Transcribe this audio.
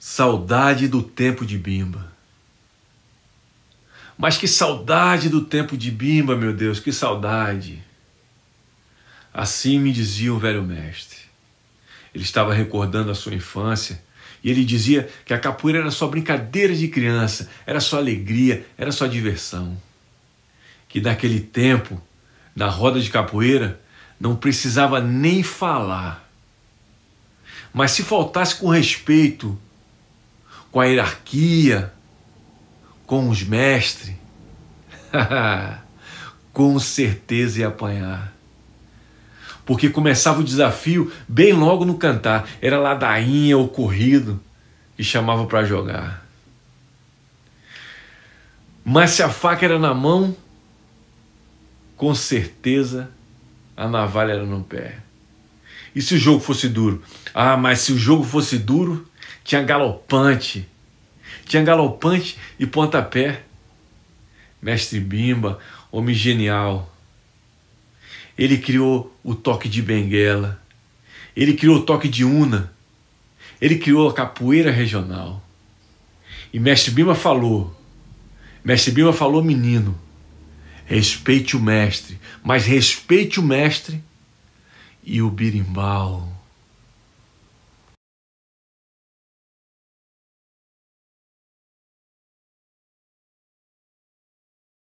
Saudade do tempo de Bimba. Mas que saudade do tempo de Bimba, meu Deus, que saudade. Assim me dizia o velho mestre. Ele estava recordando a sua infância e ele dizia que a capoeira era só brincadeira de criança, era só alegria, era só diversão. Que naquele tempo, na roda de capoeira, não precisava nem falar. Mas se faltasse com respeito, com a hierarquia, com os mestres. com certeza ia apanhar. Porque começava o desafio bem logo no cantar. Era ladainha ou corrido e chamava para jogar. Mas se a faca era na mão, com certeza a navalha era no pé. E se o jogo fosse duro? Ah, mas se o jogo fosse duro, tinha galopante, tinha galopante e pontapé. Mestre Bimba, homem genial. Ele criou o toque de benguela, ele criou o toque de una, ele criou a capoeira regional. E Mestre Bima falou, Mestre Bima falou, menino, respeite o mestre, mas respeite o mestre e o birimbau.